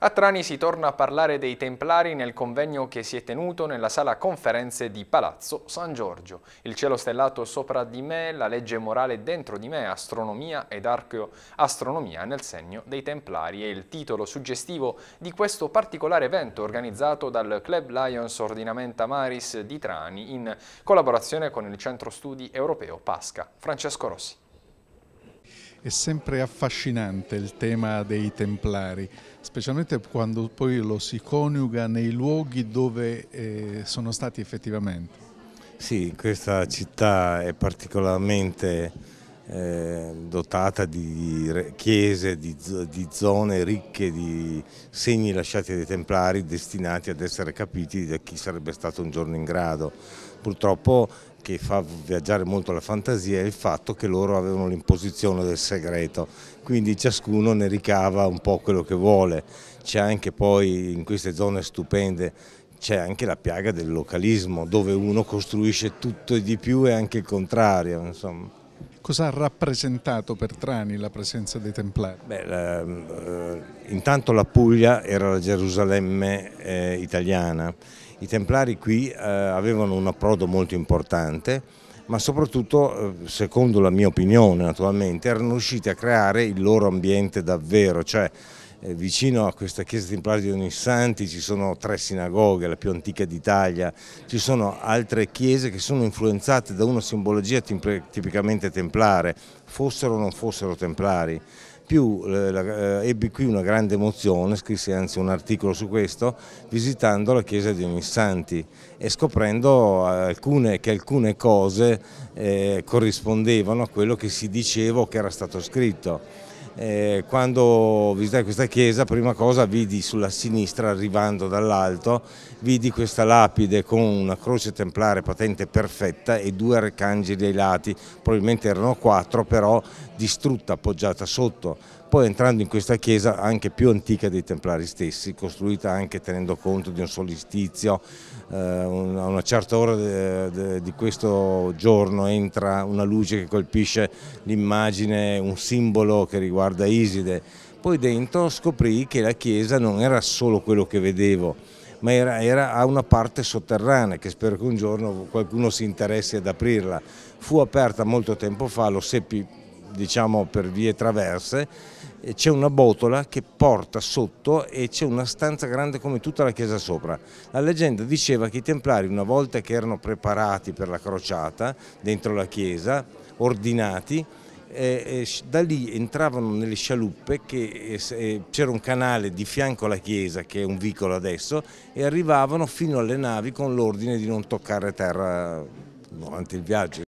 A Trani si torna a parlare dei Templari nel convegno che si è tenuto nella sala conferenze di Palazzo San Giorgio. Il cielo stellato sopra di me, la legge morale dentro di me, astronomia ed archeoastronomia nel segno dei Templari è il titolo suggestivo di questo particolare evento organizzato dal Club Lions Ordinamenta Maris di Trani in collaborazione con il Centro Studi Europeo Pasca. Francesco Rossi. È sempre affascinante il tema dei templari, specialmente quando poi lo si coniuga nei luoghi dove eh, sono stati effettivamente. Sì, questa città è particolarmente eh, dotata di chiese, di, di, zone ricche di segni lasciati dai templari destinati ad essere capiti da chi sarebbe stato un giorno in grado. Purtroppo che fa viaggiare molto la fantasia è il fatto che loro avevano l'imposizione del segreto, quindi ciascuno ne ricava un po' quello che vuole. C'è anche poi in queste zone stupende c'è anche la piaga del localismo, dove uno costruisce tutto e di più e anche il contrario. Insomma cosa ha rappresentato per Trani la presenza dei Templari? Beh, la, eh, intanto la Puglia era la Gerusalemme eh, italiana, i Templari qui eh, avevano un approdo molto importante ma soprattutto, eh, secondo la mia opinione naturalmente, erano riusciti a creare il loro ambiente davvero, cioè eh, vicino a questa chiesa templare di Ognissanti ci sono tre sinagoghe, la più antica d'Italia, ci sono altre chiese che sono influenzate da una simbologia tipicamente templare, fossero o non fossero templari più eh, eh ebbi qui una grande emozione, scrissi anzi un articolo su questo, visitando la chiesa di Ognissanti e scoprendo alcune, che alcune cose eh, corrispondevano a quello che si diceva che era stato scritto eh, quando visitai questa chiesa, prima cosa vidi sulla sinistra, arrivando dall'alto, vidi questa lapide con una croce templare patente perfetta e due arcangeli ai lati, probabilmente erano quattro, però distrutta, appoggiata sotto poi entrando in questa chiesa anche più antica dei Templari stessi, costruita anche tenendo conto di un solistizio, eh, a una certa ora di questo giorno entra una luce che colpisce l'immagine, un simbolo che riguarda Iside. Poi dentro scoprì che la chiesa non era solo quello che vedevo, ma era, era, a una parte sotterranea che spero che un giorno qualcuno si interessi ad aprirla. Fu aperta molto tempo fa, lo seppi diciamo per vie traverse eh, c'è una botola che porta sotto e c'è una stanza grande come tutta la chiesa sopra. La leggenda diceva che i templari una volta che erano preparati per la crociata dentro la chiesa, ordinati, eh, eh da lì entravano nelle scialuppe che eh, eh, c'era un canale di fianco alla chiesa che è un vicolo adesso e arrivavano fino alle navi con l'ordine di non toccare terra durante il viaggio.